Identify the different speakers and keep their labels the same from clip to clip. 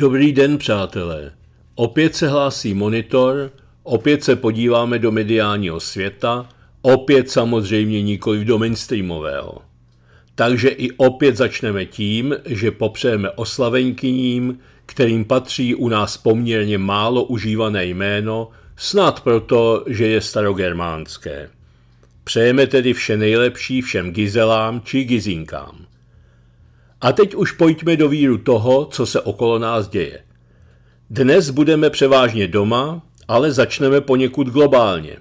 Speaker 1: Dobrý den, přátelé. Opět se hlásí monitor, opět se podíváme do mediálního světa, opět samozřejmě nikoli do mainstreamového. Takže i opět začneme tím, že popřejeme oslavenkyním, kterým patří u nás poměrně málo užívané jméno, snad proto, že je starogermánské. Přejeme tedy vše nejlepší všem gizelám či gizinkám. A teď už pojďme do víru toho, co se okolo nás děje. Dnes budeme převážně doma, ale začneme poněkud globálně.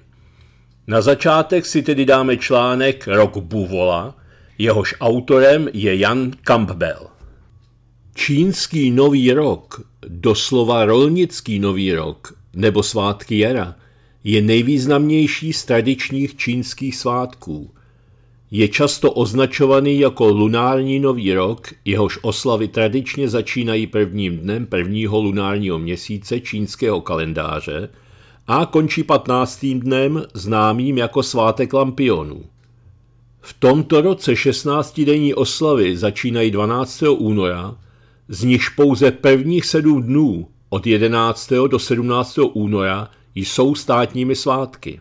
Speaker 1: Na začátek si tedy dáme článek Rok Buvola, jehož autorem je Jan Campbell. Čínský nový rok, doslova rolnický nový rok, nebo svátky jara, je nejvýznamnější z tradičních čínských svátků je často označovaný jako lunární nový rok, jehož oslavy tradičně začínají prvním dnem prvního lunárního měsíce čínského kalendáře a končí 15. dnem známým jako svátek lampionů. V tomto roce 16-denní oslavy začínají 12. února, z nichž pouze prvních sedm dnů od 11. do 17. února jsou státními svátky.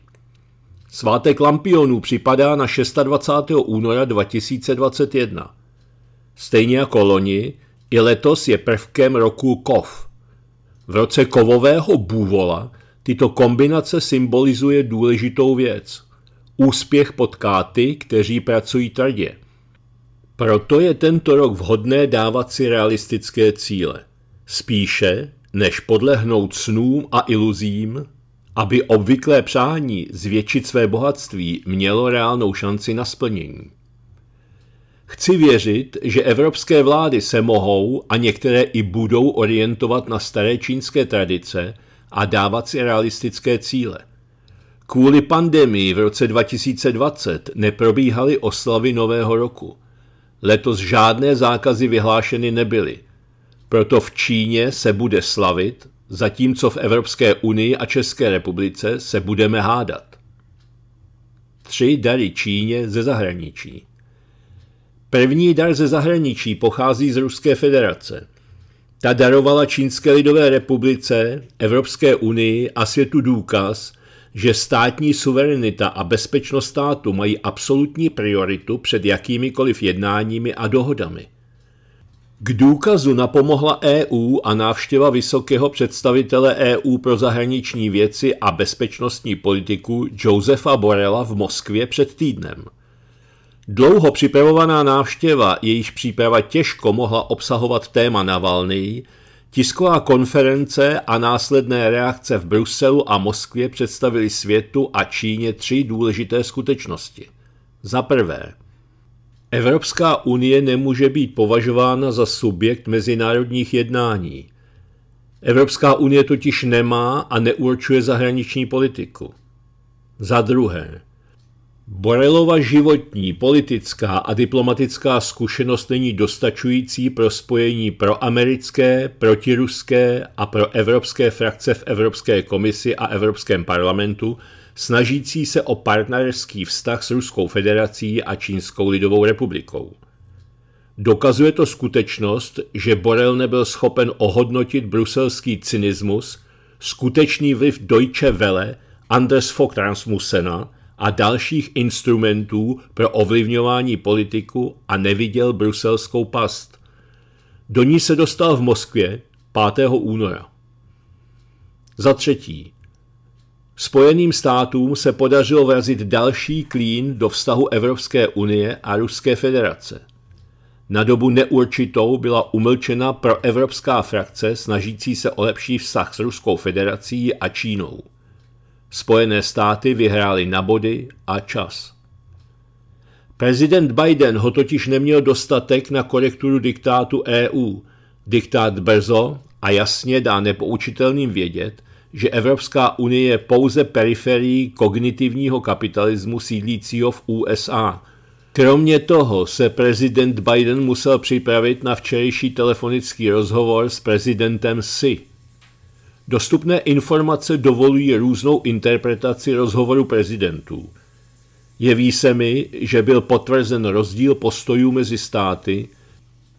Speaker 1: Svátek lampionů připadá na 26. února 2021. Stejně jako loni, i letos je prvkem roku kov. V roce kovového bůvola tyto kombinace symbolizuje důležitou věc. Úspěch potká ty, kteří pracují tvrdě. Proto je tento rok vhodné dávat si realistické cíle. Spíše, než podlehnout snům a iluzím, aby obvyklé přání zvětšit své bohatství mělo reálnou šanci na splnění. Chci věřit, že evropské vlády se mohou a některé i budou orientovat na staré čínské tradice a dávat si realistické cíle. Kvůli pandemii v roce 2020 neprobíhaly oslavy Nového roku. Letos žádné zákazy vyhlášeny nebyly. Proto v Číně se bude slavit, zatímco v Evropské unii a České republice se budeme hádat. Tři dary Číně ze zahraničí. První dar ze zahraničí pochází z Ruské federace. Ta darovala Čínské lidové republice, Evropské unii a světu důkaz, že státní suverenita a bezpečnost státu mají absolutní prioritu před jakýmikoliv jednáními a dohodami. K důkazu napomohla EU a návštěva vysokého představitele EU pro zahraniční věci a bezpečnostní politiku Josefa Borela v Moskvě před týdnem. Dlouho připravovaná návštěva, jejíž příprava těžko mohla obsahovat téma Navalny, tisková konference a následné reakce v Bruselu a Moskvě představili světu a Číně tři důležité skutečnosti. Za prvé, Evropská unie nemůže být považována za subjekt mezinárodních jednání. Evropská unie totiž nemá a neurčuje zahraniční politiku. Za druhé, Borelova životní, politická a diplomatická zkušenost není dostačující pro spojení proamerické, protiruské a proevropské frakce v Evropské komisi a Evropském parlamentu – snažící se o partnerský vztah s Ruskou federací a Čínskou lidovou republikou. Dokazuje to skutečnost, že Borel nebyl schopen ohodnotit bruselský cynismus, skutečný vliv Deutsche Welle, Anders Fock Transmusena a dalších instrumentů pro ovlivňování politiku a neviděl bruselskou past. Do ní se dostal v Moskvě 5. února. Za třetí, Spojeným státům se podařilo vrazit další klín do vztahu Evropské unie a Ruské federace. Na dobu neurčitou byla umlčena proevropská frakce snažící se o lepší vztah s Ruskou federací a Čínou. Spojené státy vyhrály na body a čas. Prezident Biden ho totiž neměl dostatek na korekturu diktátu EU. Diktát brzo a jasně dá nepoučitelným vědět, že Evropská unie je pouze periferií kognitivního kapitalismu sídlícího v USA. Kromě toho se prezident Biden musel připravit na včerejší telefonický rozhovor s prezidentem Xi. Dostupné informace dovolují různou interpretaci rozhovoru prezidentů. Jeví se mi, že byl potvrzen rozdíl postojů mezi státy –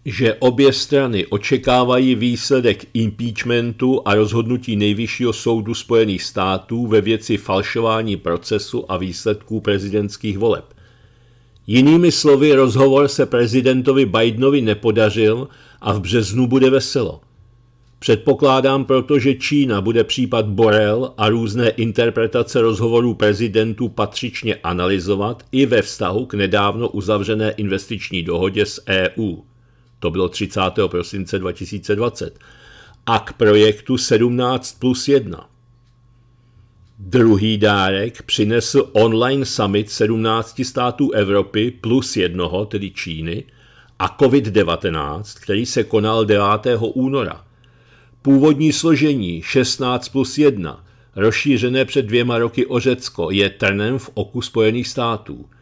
Speaker 1: že obě strany očekávají výsledek impeachmentu a rozhodnutí Nejvyššího soudu Spojených států ve věci falšování procesu a výsledků prezidentských voleb. Jinými slovy, rozhovor se prezidentovi Bidenovi nepodařil a v březnu bude veselo. Předpokládám proto, že Čína bude případ Borel a různé interpretace rozhovorů prezidentů patřičně analyzovat i ve vztahu k nedávno uzavřené investiční dohodě s EU to bylo 30. prosince 2020, a k projektu 17 plus 1. Druhý dárek přinesl online summit 17 států Evropy plus jednoho, tedy Číny, a COVID-19, který se konal 9. února. Původní složení 16 plus 1, rozšířené před dvěma roky o Řecko, je trnem v oku Spojených států –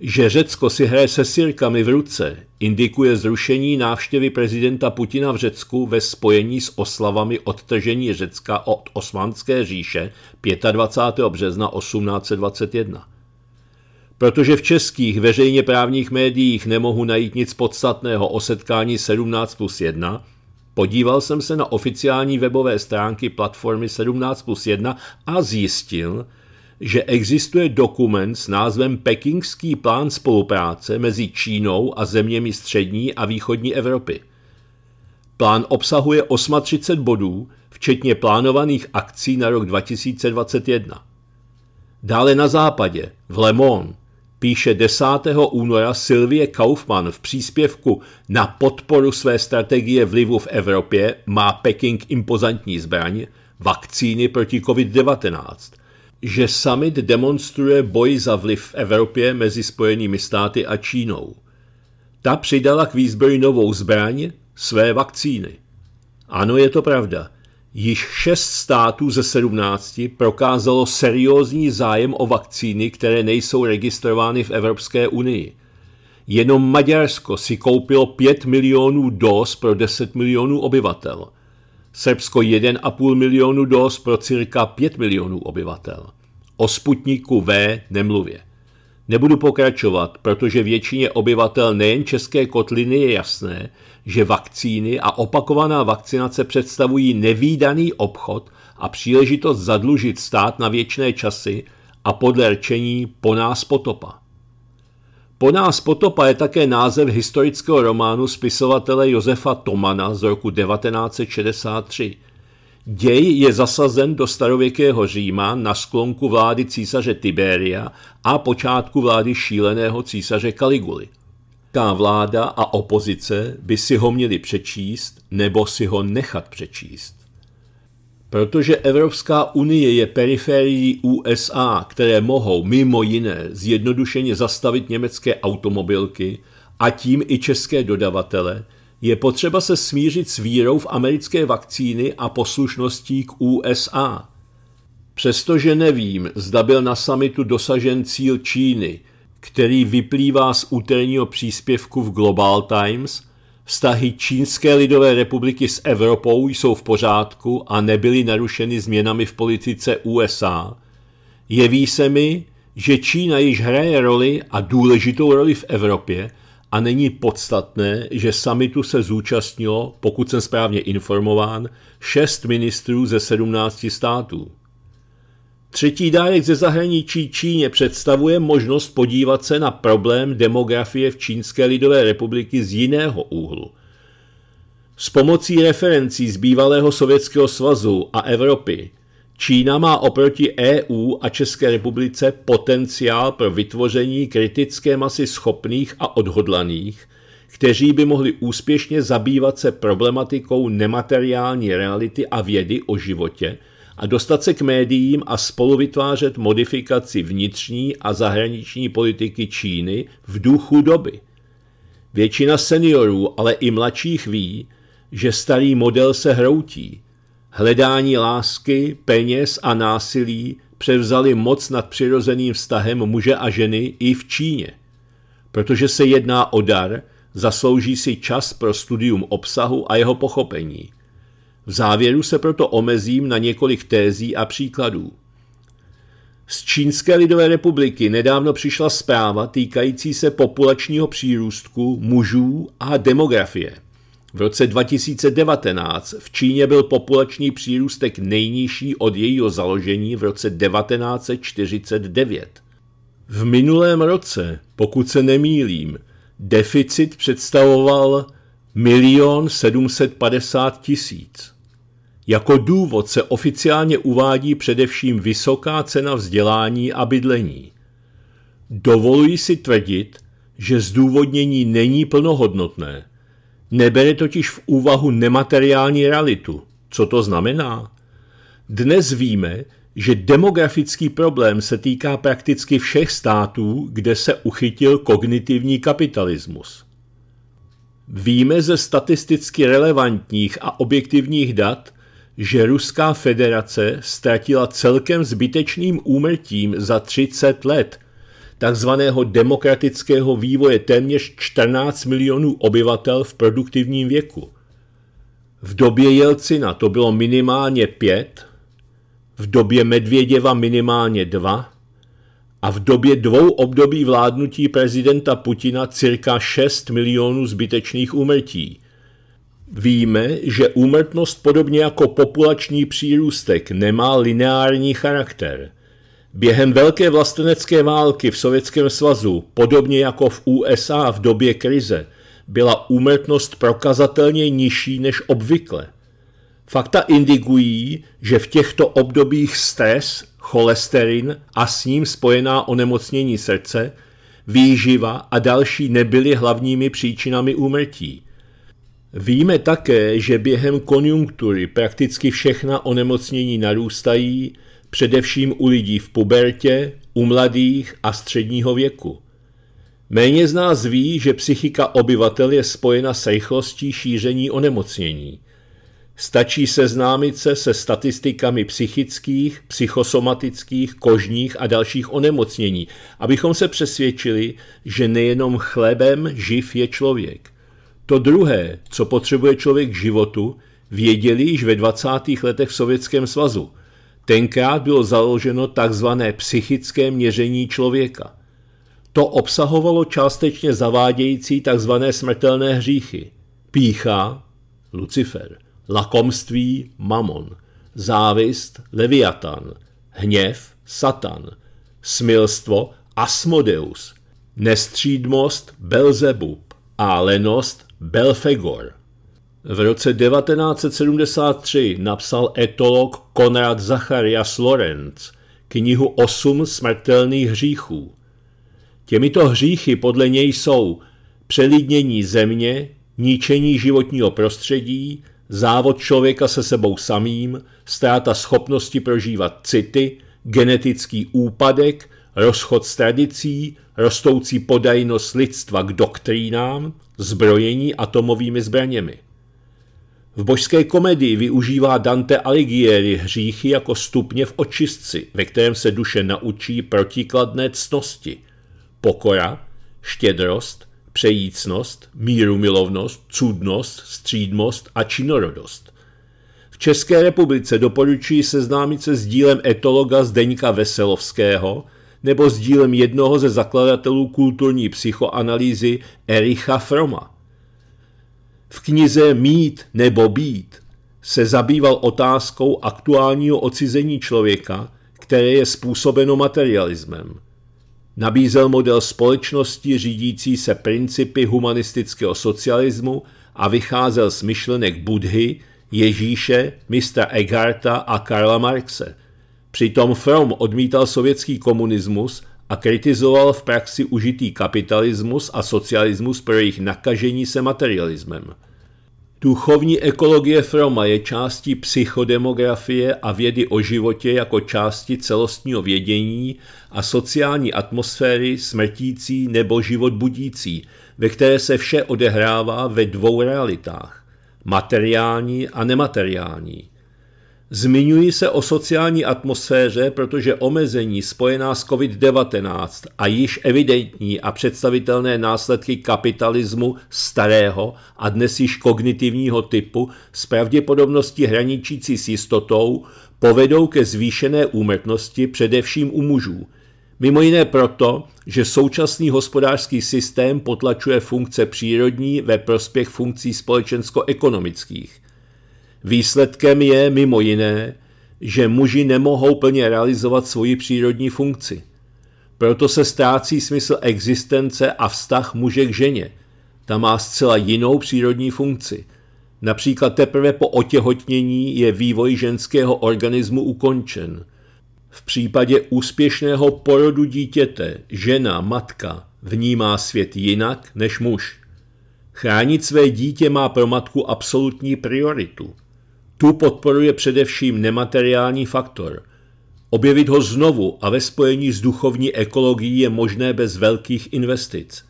Speaker 1: že Řecko si hraje se sirkami v ruce, indikuje zrušení návštěvy prezidenta Putina v Řecku ve spojení s oslavami odtržení Řecka od Osmanské říše 25. března 1821. Protože v českých veřejně právních médiích nemohu najít nic podstatného o setkání 17 plus 1, podíval jsem se na oficiální webové stránky platformy 17 plus 1 a zjistil, že existuje dokument s názvem Pekingský plán spolupráce mezi Čínou a zeměmi střední a východní Evropy. Plán obsahuje 38 bodů, včetně plánovaných akcí na rok 2021. Dále na západě, v Le Monde, píše 10. února Sylvie Kaufmann v příspěvku na podporu své strategie vlivu v Evropě má Peking impozantní zbraň, vakcíny proti COVID-19 – že summit demonstruje boj za vliv v Evropě mezi Spojenými státy a Čínou. Ta přidala k výzbroji novou zbraň, své vakcíny. Ano, je to pravda. Již šest států ze 17 prokázalo seriózní zájem o vakcíny, které nejsou registrovány v Evropské unii. Jenom Maďarsko si koupilo 5 milionů dos pro 10 milionů obyvatel – Srbsko 1,5 milionu dos pro cirka 5 milionů obyvatel. O Sputniku V nemluvě. Nebudu pokračovat, protože většině obyvatel nejen české kotliny je jasné, že vakcíny a opakovaná vakcinace představují nevýdaný obchod a příležitost zadlužit stát na věčné časy a podle rčení po nás potopa. Po nás potopa je také název historického románu spisovatele Josefa Tomana z roku 1963. Děj je zasazen do starověkého Říma na sklonku vlády císaře Tiberia a počátku vlády šíleného císaře Kaliguly. Ta vláda a opozice by si ho měli přečíst nebo si ho nechat přečíst. Protože Evropská unie je periferií USA, které mohou mimo jiné zjednodušeně zastavit německé automobilky a tím i české dodavatele, je potřeba se smířit s vírou v americké vakcíny a poslušností k USA. Přestože nevím, zda byl na samitu dosažen cíl Číny, který vyplývá z úterního příspěvku v Global Times, Vztahy Čínské lidové republiky s Evropou jsou v pořádku a nebyly narušeny změnami v politice USA. Jeví se mi, že Čína již hraje roli a důležitou roli v Evropě a není podstatné, že samitu se zúčastnilo, pokud jsem správně informován, šest ministrů ze 17 států. Třetí dárek ze zahraničí Číně představuje možnost podívat se na problém demografie v Čínské lidové republiky z jiného úhlu. S pomocí referencí z bývalého Sovětského svazu a Evropy Čína má oproti EU a České republice potenciál pro vytvoření kritické masy schopných a odhodlaných, kteří by mohli úspěšně zabývat se problematikou nemateriální reality a vědy o životě, a dostat se k médiím a spolu vytvářet modifikaci vnitřní a zahraniční politiky Číny v duchu doby. Většina seniorů, ale i mladších ví, že starý model se hroutí. Hledání lásky, peněz a násilí převzali moc nad přirozeným vztahem muže a ženy i v Číně. Protože se jedná o dar, zaslouží si čas pro studium obsahu a jeho pochopení. V závěru se proto omezím na několik tézí a příkladů. Z Čínské lidové republiky nedávno přišla zpráva týkající se populačního přírůstku mužů a demografie. V roce 2019 v Číně byl populační přírůstek nejnižší od jejího založení v roce 1949. V minulém roce, pokud se nemýlím, deficit představoval milion 750 tisíc. Jako důvod se oficiálně uvádí především vysoká cena vzdělání a bydlení. Dovoluji si tvrdit, že zdůvodnění není plnohodnotné. Nebere totiž v úvahu nemateriální realitu. Co to znamená? Dnes víme, že demografický problém se týká prakticky všech států, kde se uchytil kognitivní kapitalismus. Víme ze statisticky relevantních a objektivních dat, že Ruská federace ztratila celkem zbytečným úmrtím za 30 let takzvaného demokratického vývoje téměř 14 milionů obyvatel v produktivním věku. V době Jelcina to bylo minimálně 5, v době Medvěděva minimálně 2 a v době dvou období vládnutí prezidenta Putina cirka 6 milionů zbytečných úmrtí – Víme, že úmrtnost podobně jako populační přírůstek nemá lineární charakter. Během Velké vlastenecké války v Sovětském svazu, podobně jako v USA v době krize, byla úmrtnost prokazatelně nižší než obvykle. Fakta indikují, že v těchto obdobích stres, cholesterin a s ním spojená onemocnění srdce, výživa a další nebyly hlavními příčinami úmrtí – Víme také, že během konjunktury prakticky všechna onemocnění narůstají, především u lidí v pubertě, u mladých a středního věku. Méně z nás ví, že psychika obyvatel je spojena s rychlostí šíření onemocnění. Stačí seznámit se se statistikami psychických, psychosomatických, kožních a dalších onemocnění, abychom se přesvědčili, že nejenom chlebem živ je člověk – to druhé, co potřebuje člověk k životu, věděli již ve 20. letech v Sovětském svazu. Tenkrát bylo založeno tzv. psychické měření člověka. To obsahovalo částečně zavádějící tzv. smrtelné hříchy. Pícha, Lucifer, lakomství, Mamon, závist, Leviatan, hněv, Satan, smilstvo, Asmodeus, nestřídmost, Belzebub a lenost, Belfegor. V roce 1973 napsal etolog Konrad Zacharias Lorenz knihu Osm smrtelných hříchů. Těmito hříchy podle něj jsou přelidnění země, ničení životního prostředí, závod člověka se sebou samým, ztráta schopnosti prožívat city, genetický úpadek, rozchod s tradicí, rostoucí podajnost lidstva k doktrínám, zbrojení atomovými zbraněmi. V božské komedii využívá Dante Alighieri hříchy jako stupně v očistci, ve kterém se duše naučí protikladné cnosti. Pokora, štědrost, přejícnost, mírumilovnost, cudnost, střídmost a činorodost. V České republice doporučuji seznámit se s dílem etologa Zdeňka Veselovského – nebo s dílem jednoho ze zakladatelů kulturní psychoanalýzy Ericha Froma. V knize Mít nebo být se zabýval otázkou aktuálního ocizení člověka, které je způsobeno materialismem. Nabízel model společnosti řídící se principy humanistického socialismu a vycházel z myšlenek Budhy, Ježíše, Mr. Egarta a Karla Marxe – Přitom Fromm odmítal sovětský komunismus a kritizoval v praxi užitý kapitalismus a socialismus pro jejich nakažení se materialismem. Duchovní ekologie Froma je částí psychodemografie a vědy o životě jako části celostního vědění a sociální atmosféry smrtící nebo život budící, ve které se vše odehrává ve dvou realitách – materiální a nemateriální – Zmiňuji se o sociální atmosféře, protože omezení spojená s COVID-19 a již evidentní a představitelné následky kapitalismu starého a dnes již kognitivního typu s pravděpodobností hraničící s jistotou povedou ke zvýšené úmrtnosti především u mužů. Mimo jiné proto, že současný hospodářský systém potlačuje funkce přírodní ve prospěch funkcí společensko-ekonomických – Výsledkem je, mimo jiné, že muži nemohou plně realizovat svoji přírodní funkci. Proto se ztrácí smysl existence a vztah muže k ženě. Ta má zcela jinou přírodní funkci. Například teprve po otěhotnění je vývoj ženského organismu ukončen. V případě úspěšného porodu dítěte žena, matka vnímá svět jinak než muž. Chránit své dítě má pro matku absolutní prioritu – tu podporuje především nemateriální faktor. Objevit ho znovu a ve spojení s duchovní ekologií je možné bez velkých investic.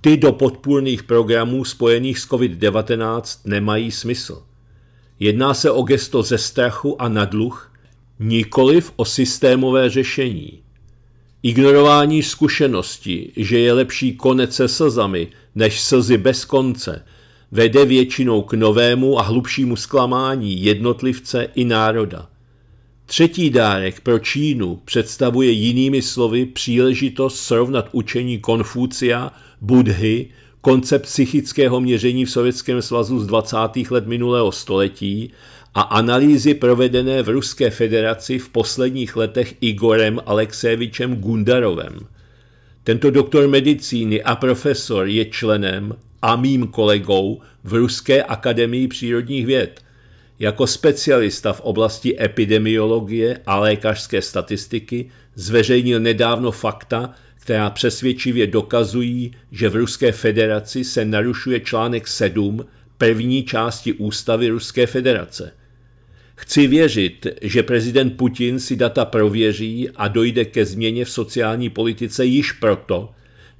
Speaker 1: Ty do podpůrných programů spojených s COVID-19 nemají smysl. Jedná se o gesto ze strachu a nadluh, nikoliv o systémové řešení. Ignorování zkušenosti, že je lepší konec se slzami než slzy bez konce, vede většinou k novému a hlubšímu zklamání jednotlivce i národa. Třetí dárek pro Čínu představuje jinými slovy příležitost srovnat učení Konfucia, Budhy, koncept psychického měření v Sovětském svazu z 20. let minulého století a analýzy provedené v Ruské federaci v posledních letech Igorem Alexejevičem Gundarovem. Tento doktor medicíny a profesor je členem a mým kolegou v Ruské akademii přírodních věd. Jako specialista v oblasti epidemiologie a lékařské statistiky zveřejnil nedávno fakta, která přesvědčivě dokazují, že v Ruské federaci se narušuje článek 7 první části ústavy Ruské federace. Chci věřit, že prezident Putin si data prověří a dojde ke změně v sociální politice již proto,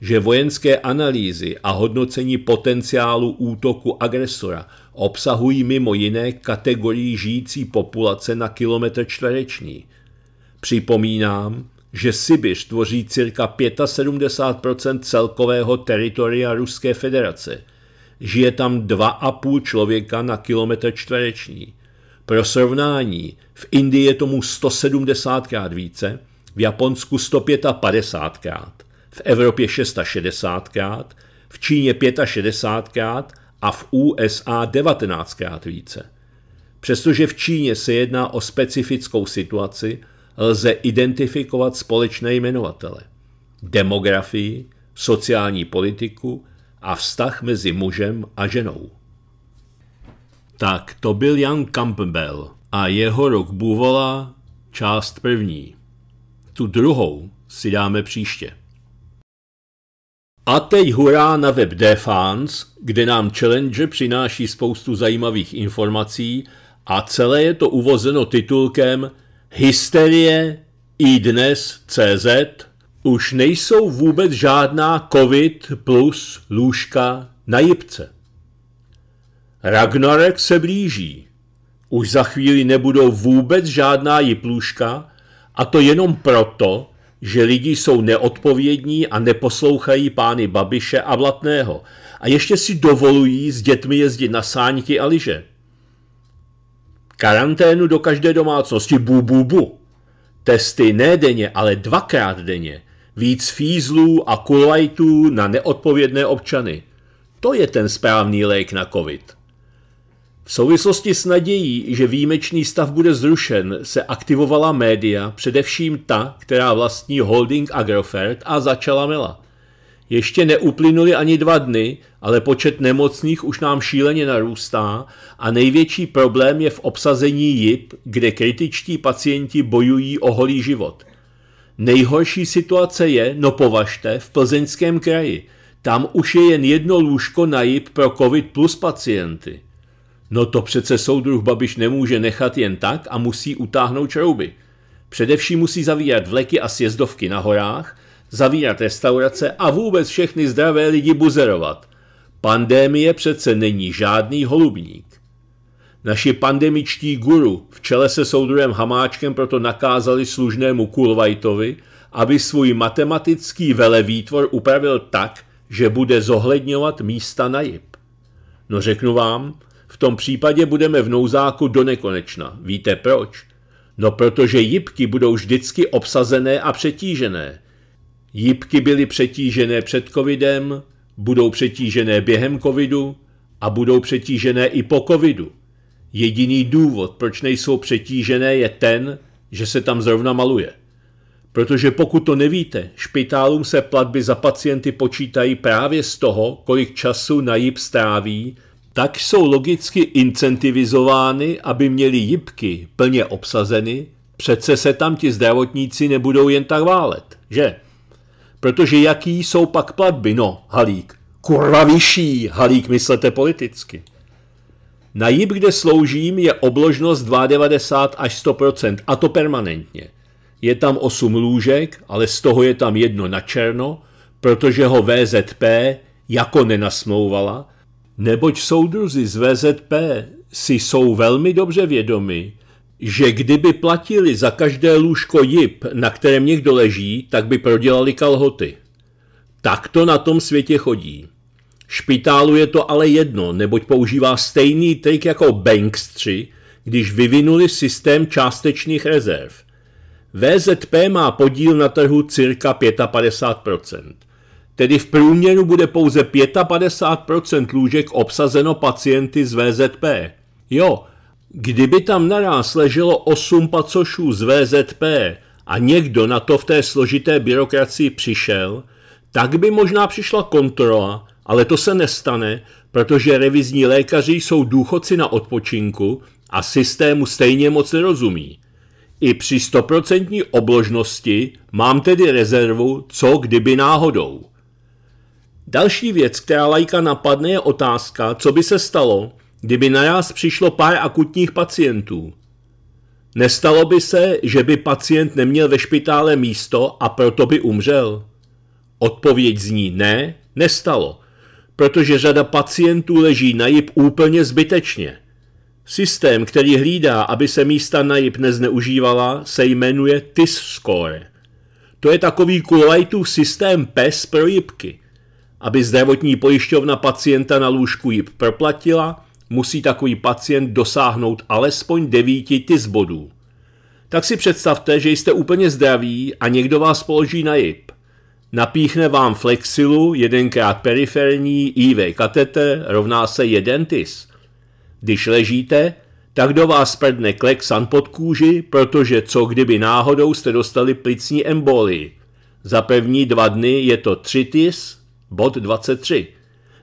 Speaker 1: že vojenské analýzy a hodnocení potenciálu útoku agresora obsahují mimo jiné kategorii žijící populace na kilometr čtvereční. Připomínám, že Sibiř tvoří cirka 75 celkového teritoria Ruské federace. Žije tam 2,5 člověka na kilometr čtvereční. Pro srovnání, v Indii je tomu 170 krát více, v Japonsku 155 krát v Evropě 660krát, v Číně 65krát a v USA 19krát více. Přestože v Číně se jedná o specifickou situaci, lze identifikovat společné jmenovatele. Demografii, sociální politiku a vztah mezi mužem a ženou. Tak to byl Jan Campbell a jeho rok Buvola část první. Tu druhou si dáme příště. A teď hurá na web Defans, kde nám Challenger přináší spoustu zajímavých informací a celé je to uvozeno titulkem Hysterie i dnes CZ už nejsou vůbec žádná covid plus lůžka na jibce. Ragnarek se blíží. Už za chvíli nebudou vůbec žádná jiplůžka a to jenom proto, že lidi jsou neodpovědní a neposlouchají pány Babiše a Blatného. A ještě si dovolují s dětmi jezdit na sáňky a liže. Karanténu do každé domácnosti, bu, bu, bu. Testy ne denně, ale dvakrát denně. Víc fízlů a kulajtů na neodpovědné občany. To je ten správný lék na covid. V souvislosti s nadějí, že výjimečný stav bude zrušen, se aktivovala média, především ta, která vlastní holding Agrofert a začala mela. Ještě neuplynuly ani dva dny, ale počet nemocných už nám šíleně narůstá a největší problém je v obsazení JIP, kde kritičtí pacienti bojují o holý život. Nejhorší situace je, no považte, v plzeňském kraji. Tam už je jen jedno lůžko na JIP pro COVID plus pacienty. No to přece soudruh Babiš nemůže nechat jen tak a musí utáhnout šrouby. Především musí zavírat vleky a sjezdovky na horách, zavírat restaurace a vůbec všechny zdravé lidi buzerovat. Pandémie přece není žádný holubník. Naši pandemičtí guru v čele se soudruhem Hamáčkem proto nakázali služnému Kulvajtovi, aby svůj matematický velevýtvor upravil tak, že bude zohledňovat místa na jib. No řeknu vám, v tom případě budeme v nouzáku do nekonečna. Víte proč? No protože jipky budou vždycky obsazené a přetížené. Jipky byly přetížené před covidem, budou přetížené během covidu a budou přetížené i po covidu. Jediný důvod, proč nejsou přetížené, je ten, že se tam zrovna maluje. Protože pokud to nevíte, špitálům se platby za pacienty počítají právě z toho, kolik času na JIP stráví tak jsou logicky incentivizovány, aby měli jibky plně obsazeny, přece se tam ti zdravotníci nebudou jen tak válet, že? Protože jaký jsou pak platby? No, halík. Kurva vyšší, halík myslete politicky. Na jib, kde sloužím, je obložnost 2,90 až 100%, a to permanentně. Je tam 8 lůžek, ale z toho je tam jedno na černo, protože ho VZP jako nenasmlouvala, Neboť soudruzi z VZP si jsou velmi dobře vědomi, že kdyby platili za každé lůžko jip, na kterém někdo leží, tak by prodělali kalhoty. Tak to na tom světě chodí. Špitálu je to ale jedno, neboť používá stejný trik jako bankstři, když vyvinuli systém částečných rezerv. VZP má podíl na trhu cirka 55% tedy v průměru bude pouze 55% lůžek obsazeno pacienty z VZP. Jo, kdyby tam naraz leželo 8 pacošů z VZP a někdo na to v té složité byrokracii přišel, tak by možná přišla kontrola, ale to se nestane, protože revizní lékaři jsou důchodci na odpočinku a systému stejně moc nerozumí. I při 100% obložnosti mám tedy rezervu, co kdyby náhodou. Další věc, která lajka napadne, je otázka, co by se stalo, kdyby naraz přišlo pár akutních pacientů. Nestalo by se, že by pacient neměl ve špitále místo a proto by umřel? Odpověď zní ne, nestalo, protože řada pacientů leží na JIP úplně zbytečně. Systém, který hlídá, aby se místa na JIP nezneužívala, se jmenuje TIS score. To je takový kulajtův systém PES pro jipky – aby zdravotní pojišťovna pacienta na lůžku jip proplatila, musí takový pacient dosáhnout alespoň 9 tis bodů. Tak si představte, že jste úplně zdraví a někdo vás položí na jip. Napíchne vám flexilu, jedenkrát periferní, IV kateter, rovná se jeden tis. Když ležíte, tak do vás prdne kleksan pod kůži, protože co kdyby náhodou jste dostali plicní embolii. Za první dva dny je to 3 tis, bod 23.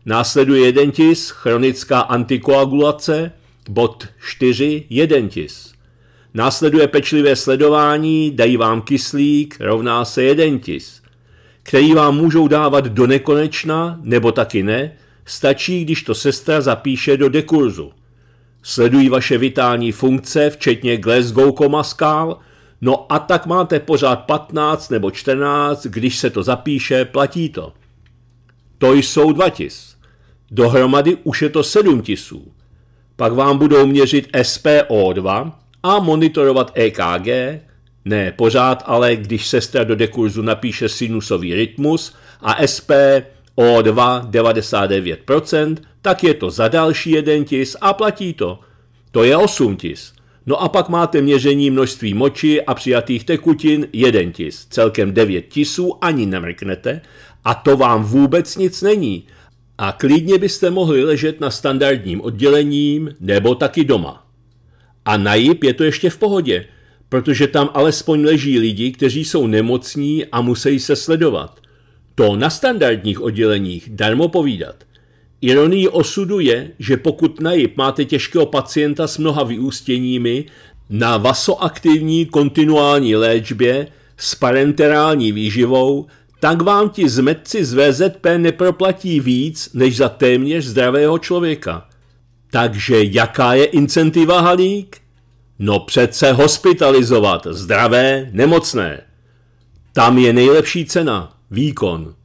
Speaker 1: Následuje jeden tis, chronická antikoagulace, bod 4, jeden tis. Následuje pečlivé sledování, dají vám kyslík, rovná se jeden tis. který vám můžou dávat do nekonečna, nebo taky ne, stačí, když to sestra zapíše do dekurzu. Sledují vaše vitální funkce, včetně Glasgow komaskál, no a tak máte pořád 15 nebo 14, když se to zapíše, platí to. To jsou dva tis. Dohromady už je to sedm tisů. Pak vám budou měřit SPO2 a monitorovat EKG, ne pořád, ale když sestra do dekurzu napíše sinusový rytmus a SP O2 99%, tak je to za další jeden tis a platí to. To je 8 tis. No a pak máte měření množství moči a přijatých tekutin jeden tis, celkem 9 tisů ani nemrknete a to vám vůbec nic není. A klidně byste mohli ležet na standardním oddělením nebo taky doma. A na JIP je to ještě v pohodě, protože tam alespoň leží lidi, kteří jsou nemocní a musí se sledovat. To na standardních odděleních darmo povídat. Ironií osudu je, že pokud na JIP máte těžkého pacienta s mnoha vyústěními, na vasoaktivní kontinuální léčbě s parenterální výživou tak vám ti zmetci z VZP neproplatí víc než za téměř zdravého člověka. Takže jaká je incentiva halík? No přece hospitalizovat zdravé nemocné. Tam je nejlepší cena, výkon.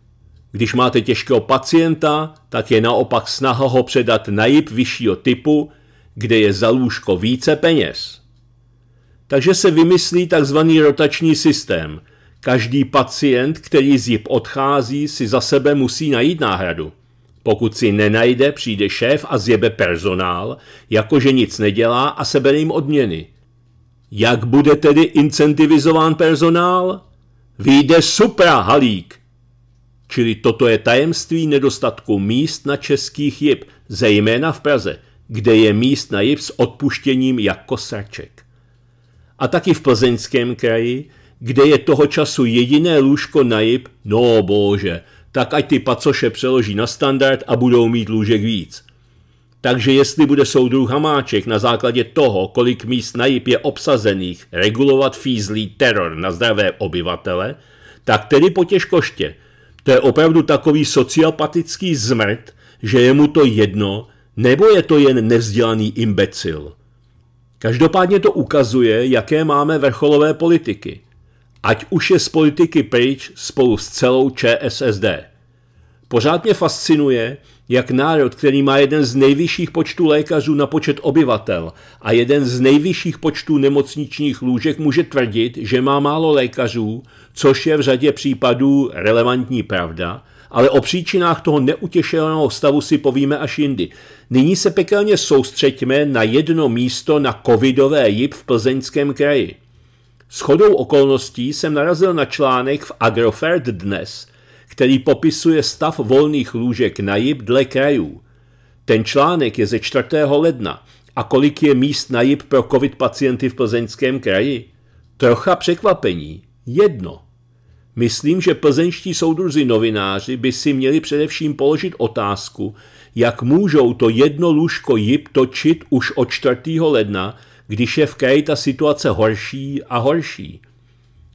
Speaker 1: Když máte těžkého pacienta, tak je naopak snaha ho předat na jip vyššího typu, kde je za lůžko více peněz. Takže se vymyslí takzvaný rotační systém – Každý pacient, který z JIP odchází, si za sebe musí najít náhradu. Pokud si nenajde, přijde šéf a zjebe personál, jakože nic nedělá a sebere jim odměny. Jak bude tedy incentivizován personál? Výjde supra, halík! Čili toto je tajemství nedostatku míst na českých JIP, zejména v Praze, kde je míst na JIP s odpuštěním jako sraček. A taky v plzeňském kraji, kde je toho času jediné lůžko na jib, no bože, tak ať ty pacoše přeloží na standard a budou mít lůžek víc. Takže jestli bude soudruh Hamáček na základě toho, kolik míst na JIP je obsazených, regulovat fízlý teror na zdravé obyvatele, tak tedy po těžkoště. To je opravdu takový sociopatický zmrt, že je mu to jedno, nebo je to jen nevzdělaný imbecil. Každopádně to ukazuje, jaké máme vrcholové politiky. Ať už je z politiky pryč spolu s celou ČSSD. Pořád mě fascinuje, jak národ, který má jeden z nejvyšších počtů lékařů na počet obyvatel a jeden z nejvyšších počtů nemocničních lůžek, může tvrdit, že má málo lékařů, což je v řadě případů relevantní pravda, ale o příčinách toho neutěšeného stavu si povíme až jindy. Nyní se pekelně soustřeďme na jedno místo na covidové jib v plzeňském kraji. S chodou okolností jsem narazil na článek v Agrofert dnes, který popisuje stav volných lůžek na JIP dle krajů. Ten článek je ze 4. ledna. A kolik je míst na JIP pro covid pacienty v plzeňském kraji? Trocha překvapení. Jedno. Myslím, že plzeňští soudruzi novináři by si měli především položit otázku, jak můžou to jedno lůžko JIP točit už od 4. ledna, když je v Kej ta situace horší a horší.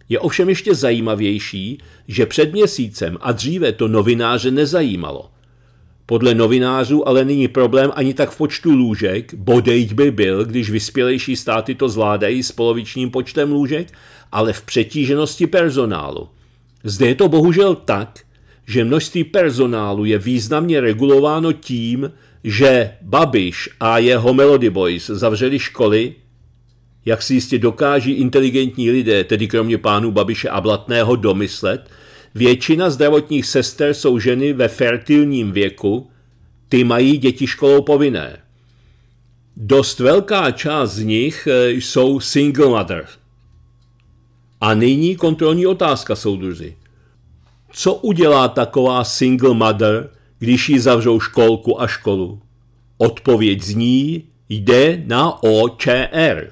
Speaker 1: Je ovšem ještě zajímavější, že před měsícem a dříve to novináře nezajímalo. Podle novinářů ale není problém ani tak v počtu lůžek, bodejť by byl, když vyspělejší státy to zvládají s polovičním počtem lůžek, ale v přetíženosti personálu. Zde je to bohužel tak, že množství personálu je významně regulováno tím, že Babiš a jeho Melody Boys zavřeli školy, jak si jistě dokáží inteligentní lidé, tedy kromě pánů Babiše a Blatného, domyslet, většina zdravotních sester jsou ženy ve fertilním věku, ty mají děti školou povinné. Dost velká část z nich e, jsou single mother. A nyní kontrolní otázka, soudruzi. Co udělá taková single mother, když ji zavřou školku a školu? Odpověď zní, jde na OČR.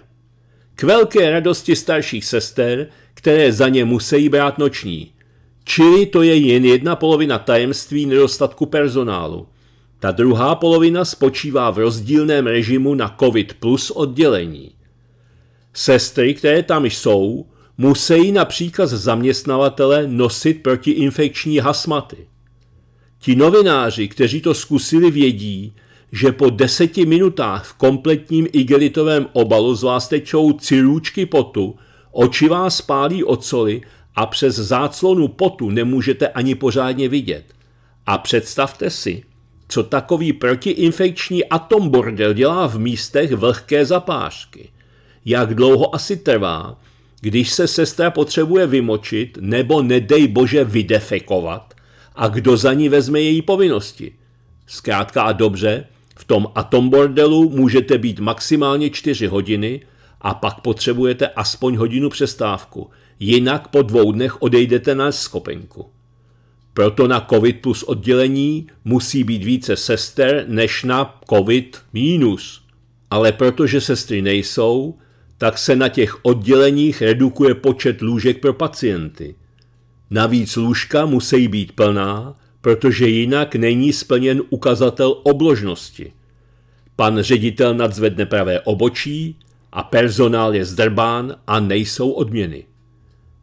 Speaker 1: K velké radosti starších sester, které za ně musí brát noční. Čili to je jen jedna polovina tajemství nedostatku personálu. Ta druhá polovina spočívá v rozdílném režimu na COVID plus oddělení. Sestry, které tam jsou, musí na příkaz zaměstnavatele nosit protiinfekční hasmaty. Ti novináři, kteří to zkusili, vědí, že po deseti minutách v kompletním igelitovém obalu z vás tečou cirůčky potu, oči vás spálí od soli a přes záclonu potu nemůžete ani pořádně vidět. A představte si, co takový protiinfekční atom bordel dělá v místech vlhké zapářky. Jak dlouho asi trvá, když se sestra potřebuje vymočit nebo nedej bože vydefekovat, a kdo za ní vezme její povinnosti. Zkrátka a dobře, v tom atombordelu můžete být maximálně 4 hodiny a pak potřebujete aspoň hodinu přestávku, jinak po dvou dnech odejdete na skopenku. Proto na COVID plus oddělení musí být více sester než na COVID minus. Ale protože sestry nejsou, tak se na těch odděleních redukuje počet lůžek pro pacienty – Navíc lůžka musí být plná, protože jinak není splněn ukazatel obložnosti. Pan ředitel nadzvedne pravé obočí a personál je zdrbán a nejsou odměny.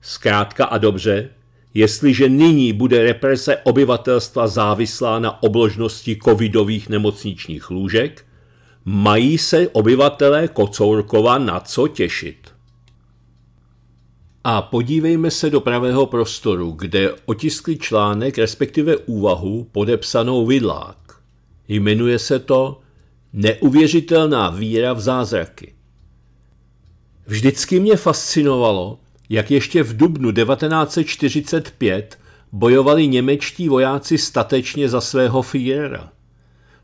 Speaker 1: Zkrátka a dobře, jestliže nyní bude represe obyvatelstva závislá na obložnosti covidových nemocničních lůžek, mají se obyvatelé Kocourkova na co těšit. A podívejme se do pravého prostoru, kde otiskli článek, respektive úvahu podepsanou Vidlák. Jmenuje se to Neuvěřitelná víra v zázraky. Vždycky mě fascinovalo, jak ještě v dubnu 1945 bojovali němečtí vojáci statečně za svého Führera.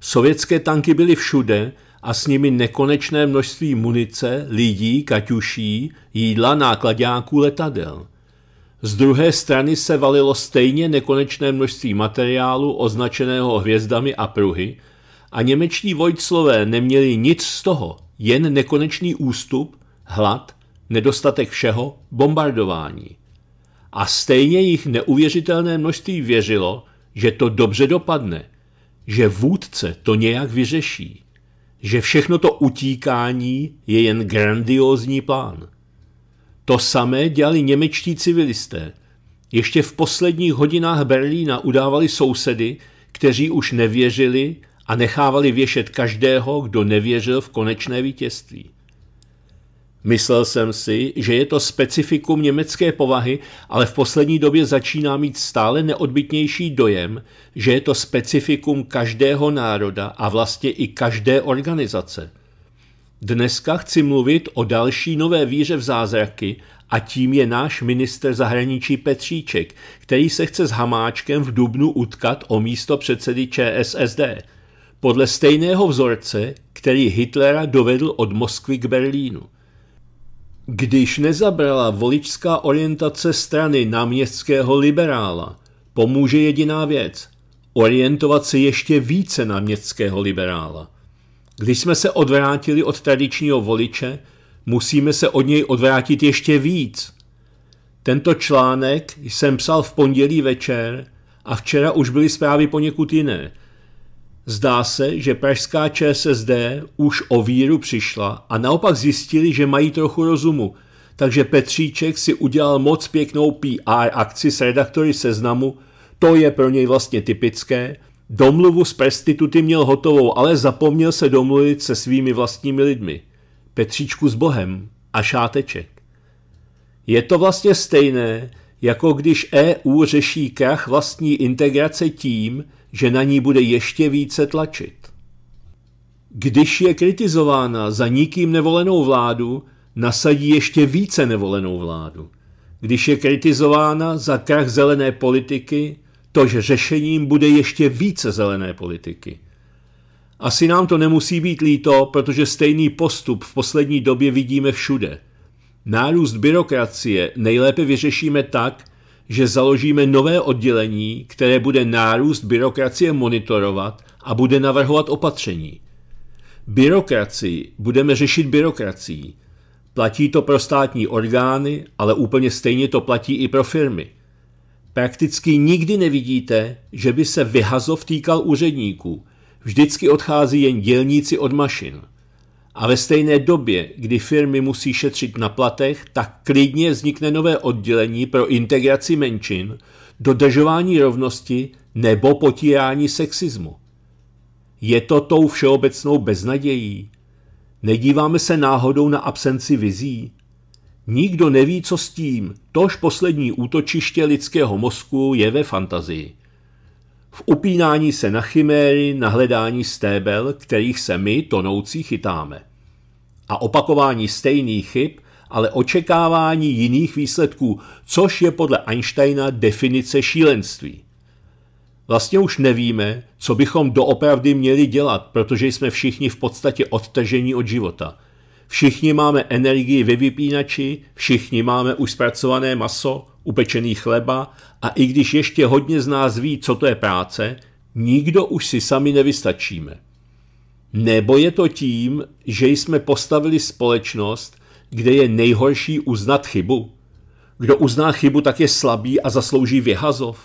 Speaker 1: Sovětské tanky byly všude a s nimi nekonečné množství munice, lidí, kaťuší, jídla, nákladňáků, letadel. Z druhé strany se valilo stejně nekonečné množství materiálu označeného hvězdami a pruhy a němečtí vojclové neměli nic z toho, jen nekonečný ústup, hlad, nedostatek všeho, bombardování. A stejně jich neuvěřitelné množství věřilo, že to dobře dopadne, že vůdce to nějak vyřeší že všechno to utíkání je jen grandiózní plán. To samé dělali němečtí civilisté. Ještě v posledních hodinách Berlína udávali sousedy, kteří už nevěřili a nechávali věšet každého, kdo nevěřil v konečné vítězství. Myslel jsem si, že je to specifikum německé povahy, ale v poslední době začíná mít stále neodbitnější dojem, že je to specifikum každého národa a vlastně i každé organizace. Dneska chci mluvit o další nové víře v zázraky a tím je náš minister zahraničí Petříček, který se chce s Hamáčkem v Dubnu utkat o místo předsedy ČSSD. Podle stejného vzorce, který Hitlera dovedl od Moskvy k Berlínu. Když nezabrala voličská orientace strany na městského liberála, pomůže jediná věc – orientovat se ještě více na městského liberála. Když jsme se odvrátili od tradičního voliče, musíme se od něj odvrátit ještě víc. Tento článek jsem psal v pondělí večer a včera už byly zprávy poněkud jiné – Zdá se, že pražská ČSSD už o víru přišla a naopak zjistili, že mají trochu rozumu, takže Petříček si udělal moc pěknou PR akci s redaktory seznamu, to je pro něj vlastně typické, domluvu s prestituty měl hotovou, ale zapomněl se domluvit se svými vlastními lidmi. Petříčku s Bohem a šáteček. Je to vlastně stejné, jako když EU řeší krach vlastní integrace tím, že na ní bude ještě více tlačit. Když je kritizována za nikým nevolenou vládu, nasadí ještě více nevolenou vládu. Když je kritizována za krach zelené politiky, tož řešením bude ještě více zelené politiky. Asi nám to nemusí být líto, protože stejný postup v poslední době vidíme všude. Nárůst byrokracie nejlépe vyřešíme tak, že založíme nové oddělení, které bude nárůst byrokracie monitorovat a bude navrhovat opatření. Byrokracii budeme řešit byrokracií. Platí to pro státní orgány, ale úplně stejně to platí i pro firmy. Prakticky nikdy nevidíte, že by se vyhazov týkal úředníků. Vždycky odchází jen dělníci od mašin. A ve stejné době, kdy firmy musí šetřit na platech, tak klidně vznikne nové oddělení pro integraci menšin, dodržování rovnosti nebo potírání sexismu. Je to tou všeobecnou beznadějí? Nedíváme se náhodou na absenci vizí? Nikdo neví, co s tím, tož poslední útočiště lidského mozku je ve fantazii v upínání se na chiméry, na hledání stébel, kterých se my, tonoucí, chytáme. A opakování stejných chyb, ale očekávání jiných výsledků, což je podle Einsteina definice šílenství. Vlastně už nevíme, co bychom doopravdy měli dělat, protože jsme všichni v podstatě odtažení od života. Všichni máme energii ve vypínači, všichni máme už zpracované maso, upečený chleba a i když ještě hodně z nás ví, co to je práce, nikdo už si sami nevystačíme. Nebo je to tím, že jsme postavili společnost, kde je nejhorší uznat chybu? Kdo uzná chybu, tak je slabý a zaslouží vyhazov.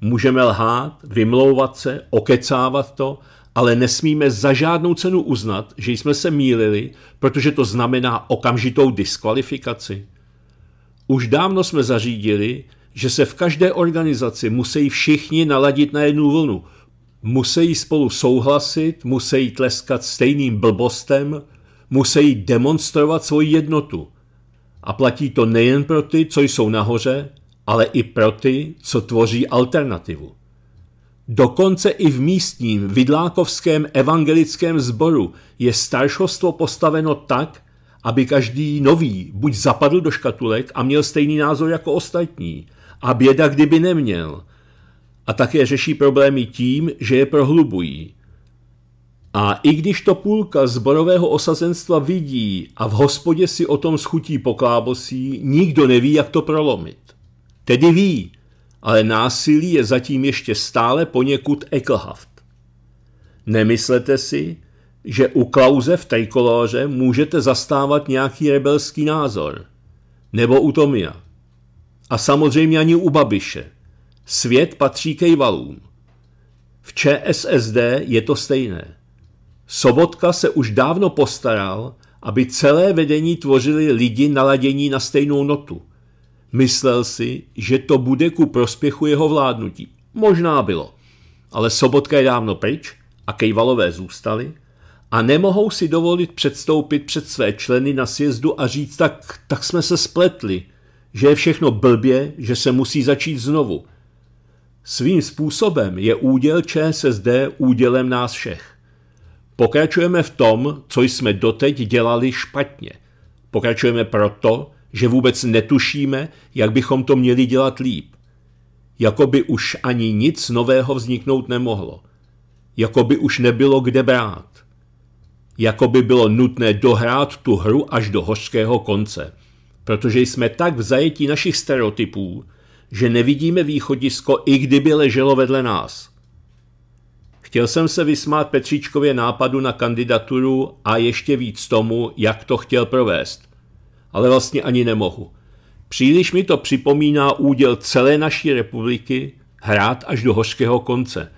Speaker 1: Můžeme lhát, vymlouvat se, okecávat to, ale nesmíme za žádnou cenu uznat, že jsme se mýlili, protože to znamená okamžitou diskvalifikaci. Už dávno jsme zařídili, že se v každé organizaci musí všichni naladit na jednu vlnu. Musí spolu souhlasit, musí tleskat stejným blbostem, musí demonstrovat svoji jednotu. A platí to nejen pro ty, co jsou nahoře, ale i pro ty, co tvoří alternativu. Dokonce i v místním vidlákovském evangelickém sboru je staršostvo postaveno tak, aby každý nový buď zapadl do škatulek a měl stejný názor jako ostatní – a běda, kdyby neměl. A také řeší problémy tím, že je prohlubují. A i když to půlka zborového osazenstva vidí a v hospodě si o tom schutí poklábosí, nikdo neví, jak to prolomit. Tedy ví, ale násilí je zatím ještě stále poněkud eklhaft. Nemyslete si, že u Klauze v trikolóře můžete zastávat nějaký rebelský názor. Nebo u Tomia a samozřejmě ani u Babiše. Svět patří kejvalům. V ČSSD je to stejné. Sobotka se už dávno postaral, aby celé vedení tvořili lidi naladění na stejnou notu. Myslel si, že to bude ku prospěchu jeho vládnutí. Možná bylo. Ale Sobotka je dávno pryč a kejvalové zůstali a nemohou si dovolit předstoupit před své členy na sjezdu a říct tak, tak jsme se spletli že je všechno blbě, že se musí začít znovu. Svým způsobem je úděl ČSSD údělem nás všech. Pokračujeme v tom, co jsme doteď dělali špatně. Pokračujeme proto, že vůbec netušíme, jak bychom to měli dělat líp. Jakoby už ani nic nového vzniknout nemohlo. Jakoby už nebylo kde brát. Jakoby bylo nutné dohrát tu hru až do hořkého konce protože jsme tak v zajetí našich stereotypů, že nevidíme východisko, i kdyby leželo vedle nás. Chtěl jsem se vysmát Petříčkově nápadu na kandidaturu a ještě víc tomu, jak to chtěl provést. Ale vlastně ani nemohu. Příliš mi to připomíná úděl celé naší republiky hrát až do hořkého konce,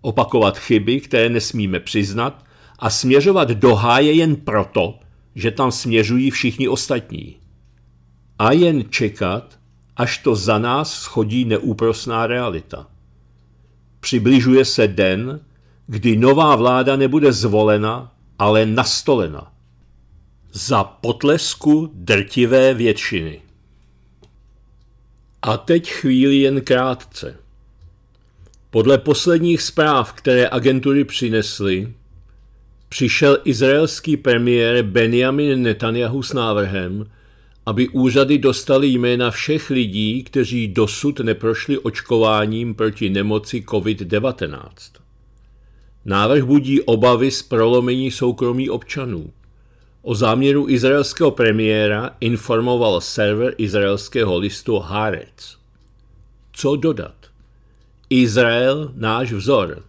Speaker 1: opakovat chyby, které nesmíme přiznat a směřovat do háje jen proto, že tam směřují všichni ostatní a jen čekat, až to za nás schodí neúprosná realita. Přibližuje se den, kdy nová vláda nebude zvolena, ale nastolena. Za potlesku drtivé většiny. A teď chvíli jen krátce. Podle posledních zpráv, které agentury přinesly, přišel izraelský premiér Benjamin Netanyahu s návrhem, aby úřady dostaly jména všech lidí, kteří dosud neprošli očkováním proti nemoci COVID-19. Návrh budí obavy z prolomení soukromí občanů. O záměru izraelského premiéra informoval server izraelského listu Haaretz. Co dodat? Izrael náš vzor.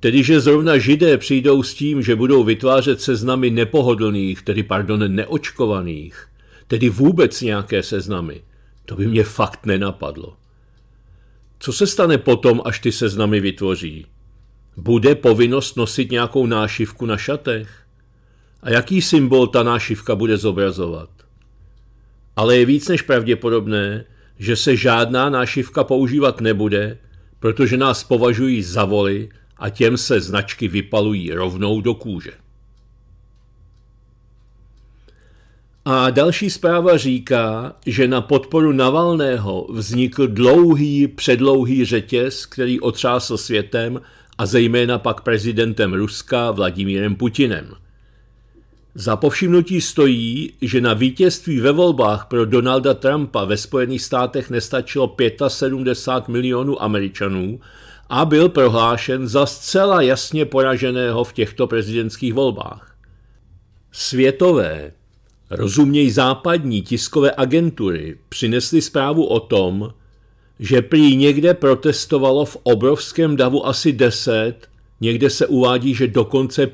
Speaker 1: Tedy, že zrovna židé přijdou s tím, že budou vytvářet seznamy nepohodlných, tedy pardon, neočkovaných – tedy vůbec nějaké seznamy, to by mě fakt nenapadlo. Co se stane potom, až ty seznamy vytvoří? Bude povinnost nosit nějakou nášivku na šatech? A jaký symbol ta nášivka bude zobrazovat? Ale je víc než pravděpodobné, že se žádná nášivka používat nebude, protože nás považují za voly a těm se značky vypalují rovnou do kůže. A další zpráva říká, že na podporu Navalného vznikl dlouhý, předlouhý řetěz, který otřásl světem a zejména pak prezidentem Ruska Vladimírem Putinem. Za povšimnutí stojí, že na vítězství ve volbách pro Donalda Trumpa ve Spojených státech nestačilo 75 milionů Američanů a byl prohlášen za zcela jasně poraženého v těchto prezidentských volbách. Světové rozuměj západní tiskové agentury, přinesly zprávu o tom, že prý někde protestovalo v obrovském davu asi 10, někde se uvádí, že dokonce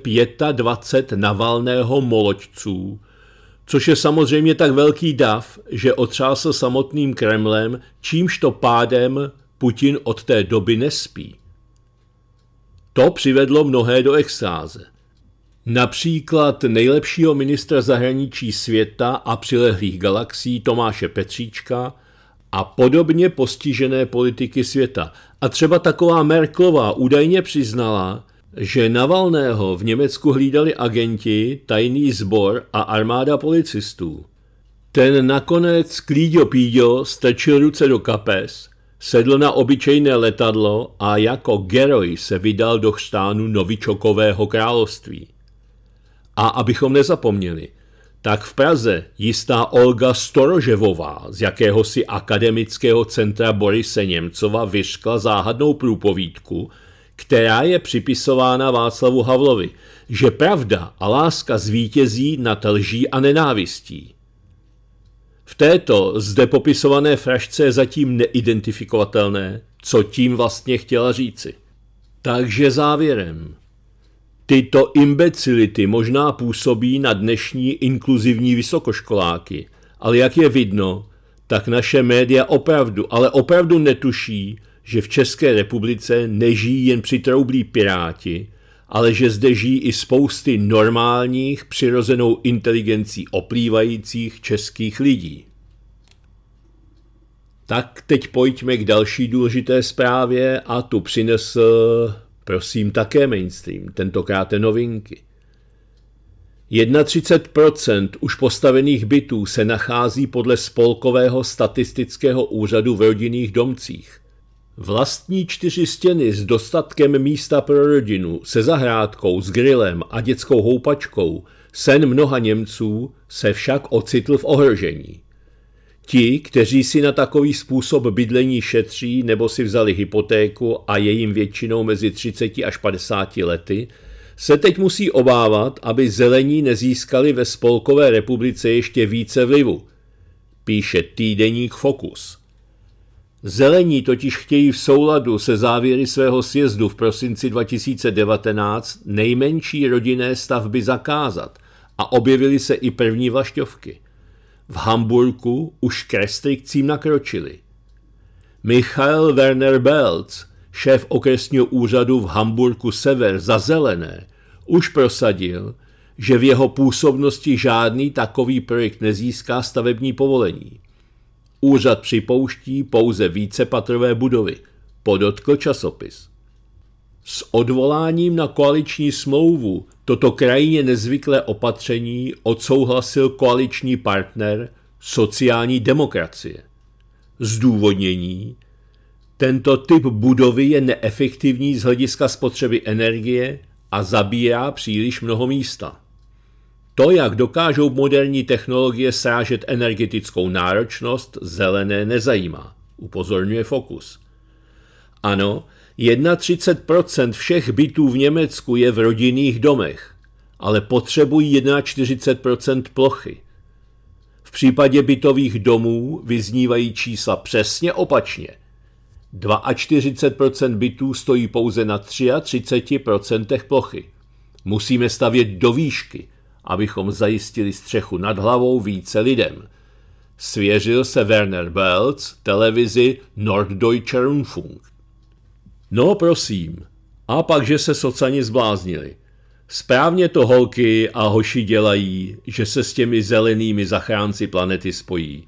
Speaker 1: 25 navalného moločců, což je samozřejmě tak velký dav, že otřásl samotným Kremlem, čímž to pádem Putin od té doby nespí. To přivedlo mnohé do extáze – Například nejlepšího ministra zahraničí světa a přilehlých galaxií Tomáše Petříčka a podobně postižené politiky světa. A třeba taková Merklová údajně přiznala, že Navalného v Německu hlídali agenti, tajný sbor a armáda policistů. Ten nakonec Klíďo Píďo strčil ruce do kapes, sedl na obyčejné letadlo a jako Geroj se vydal do chřtánu Novičokového království. A abychom nezapomněli, tak v Praze jistá Olga Storoževová z jakéhosi akademického centra Borise Němcova vyškla záhadnou průpovídku, která je připisována Václavu Havlovi, že pravda a láska zvítězí nad lží a nenávistí. V této zde popisované frašce je zatím neidentifikovatelné, co tím vlastně chtěla říci. Takže závěrem. Tyto imbecility možná působí na dnešní inkluzivní vysokoškoláky, ale jak je vidno, tak naše média opravdu, ale opravdu netuší, že v České republice nežijí jen přitroublí piráti, ale že zde žijí i spousty normálních, přirozenou inteligencí oplývajících českých lidí. Tak teď pojďme k další důležité zprávě a tu přinesl Prosím také mainstream, tentokrát novinky. 31% už postavených bytů se nachází podle Spolkového statistického úřadu v rodinných domcích. Vlastní čtyři stěny s dostatkem místa pro rodinu, se zahrádkou, s grilem a dětskou houpačkou, sen mnoha Němců se však ocitl v ohrožení. Ti, kteří si na takový způsob bydlení šetří nebo si vzali hypotéku a je jim většinou mezi 30 až 50 lety, se teď musí obávat, aby zelení nezískali ve Spolkové republice ještě více vlivu, píše týdeník Fokus. Zelení totiž chtějí v souladu se závěry svého sjezdu v prosinci 2019 nejmenší rodinné stavby zakázat a objevily se i první vlašťovky – v Hamburku už k restrikcím nakročili. Michael Werner Belz, šéf okresního úřadu v Hamburku Sever za zelené, už prosadil, že v jeho působnosti žádný takový projekt nezíská stavební povolení. Úřad připouští pouze vícepatrové budovy, podotkl časopis. S odvoláním na koaliční smlouvu toto krajině nezvyklé opatření odsouhlasil koaliční partner sociální demokracie. Zdůvodnění Tento typ budovy je neefektivní z hlediska spotřeby energie a zabírá příliš mnoho místa. To, jak dokážou moderní technologie srážet energetickou náročnost, zelené nezajímá, upozorňuje Fokus. Ano, 31% všech bytů v Německu je v rodinných domech, ale potřebují 41% plochy. V případě bytových domů vyznívají čísla přesně opačně. 42% bytů stojí pouze na 33% plochy. Musíme stavět do výšky, abychom zajistili střechu nad hlavou více lidem. Svěřil se Werner Belz televizi Norddeutscher Rundfunk. No prosím. A pak, že se socani zbláznili. Správně to holky a hoši dělají, že se s těmi zelenými zachránci planety spojí.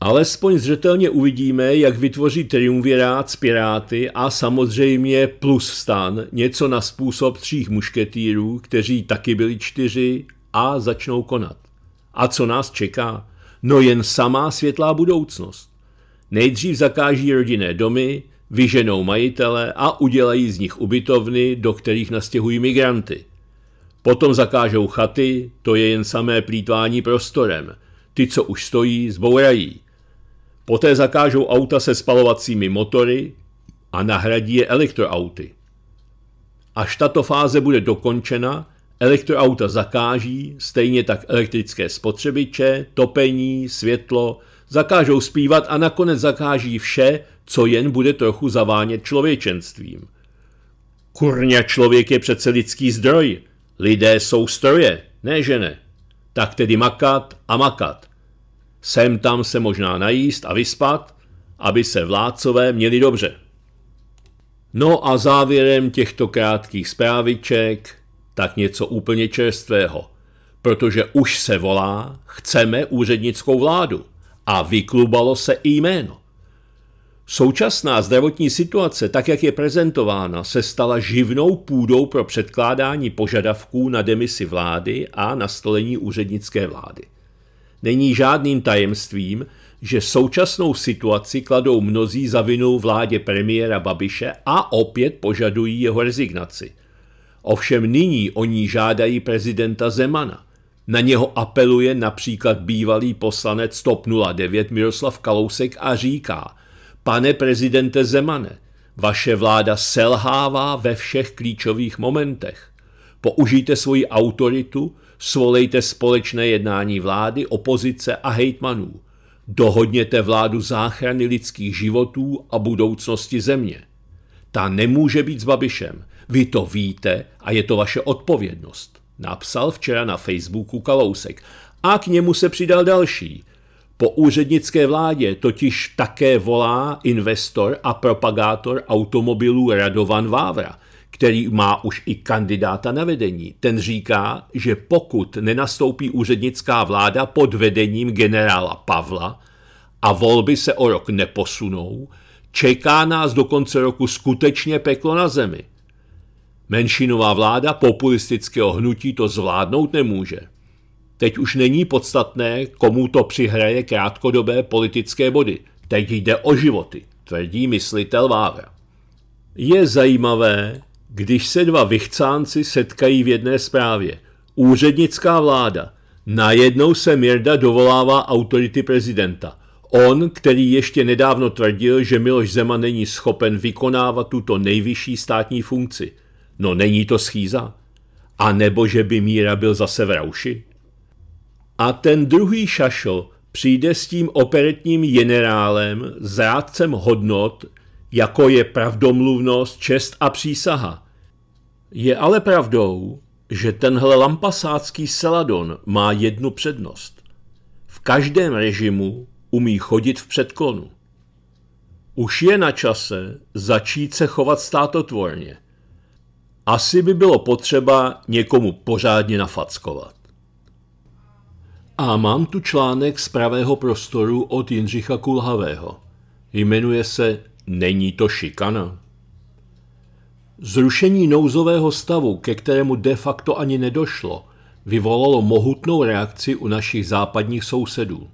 Speaker 1: Alespoň zřetelně uvidíme, jak vytvoří triumvirát z piráty a samozřejmě plus stan, něco na způsob třích mušketýrů, kteří taky byli čtyři a začnou konat. A co nás čeká? No jen samá světlá budoucnost. Nejdřív zakáží rodinné domy, vyženou majitele a udělají z nich ubytovny, do kterých nastěhují migranty. Potom zakážou chaty, to je jen samé plítvání prostorem. Ty, co už stojí, zbourají. Poté zakážou auta se spalovacími motory a nahradí je elektroauty. Až tato fáze bude dokončena, elektroauta zakáží, stejně tak elektrické spotřebiče, topení, světlo, zakážou zpívat a nakonec zakáží vše, co jen bude trochu zavánět člověčenstvím. Kurně člověk je přece lidský zdroj. Lidé jsou stroje, ne že ne. Tak tedy makat a makat. Sem tam se možná najíst a vyspat, aby se vládcové měli dobře. No a závěrem těchto krátkých zprávyček, tak něco úplně čerstvého, protože už se volá chceme úřednickou vládu a vyklubalo se i jméno. Současná zdravotní situace, tak jak je prezentována, se stala živnou půdou pro předkládání požadavků na demisi vlády a nastolení úřednické vlády. Není žádným tajemstvím, že současnou situaci kladou mnozí za vinu vládě premiéra Babiše a opět požadují jeho rezignaci. Ovšem nyní oni žádají prezidenta Zemana – na něho apeluje například bývalý poslanec TOP 09 Miroslav Kalousek a říká, pane prezidente Zemane, vaše vláda selhává ve všech klíčových momentech. Použijte svoji autoritu, svolejte společné jednání vlády, opozice a hejtmanů. Dohodněte vládu záchrany lidských životů a budoucnosti země. Ta nemůže být s Babišem. Vy to víte a je to vaše odpovědnost napsal včera na Facebooku Kalousek. A k němu se přidal další. Po úřednické vládě totiž také volá investor a propagátor automobilů Radovan Vávra, který má už i kandidáta na vedení. Ten říká, že pokud nenastoupí úřednická vláda pod vedením generála Pavla a volby se o rok neposunou, čeká nás do konce roku skutečně peklo na zemi. Menšinová vláda populistického hnutí to zvládnout nemůže. Teď už není podstatné, komu to přihraje krátkodobé politické body. Teď jde o životy, tvrdí myslitel Vávra. Je zajímavé, když se dva vychcánci setkají v jedné zprávě. Úřednická vláda. Najednou se Mirda dovolává autority prezidenta. On, který ještě nedávno tvrdil, že Miloš Zema není schopen vykonávat tuto nejvyšší státní funkci – No není to schýza? A nebo že by Míra byl zase v rauši? A ten druhý šašo přijde s tím operetním generálem, zrádcem hodnot, jako je pravdomluvnost, čest a přísaha. Je ale pravdou, že tenhle lampasácký Seladon má jednu přednost. V každém režimu umí chodit v předklonu. Už je na čase začít se chovat státotvorně. Asi by bylo potřeba někomu pořádně nafackovat. A mám tu článek z pravého prostoru od Jindřicha Kulhavého. Jmenuje se Není to šikana? Zrušení nouzového stavu, ke kterému de facto ani nedošlo, vyvolalo mohutnou reakci u našich západních sousedů.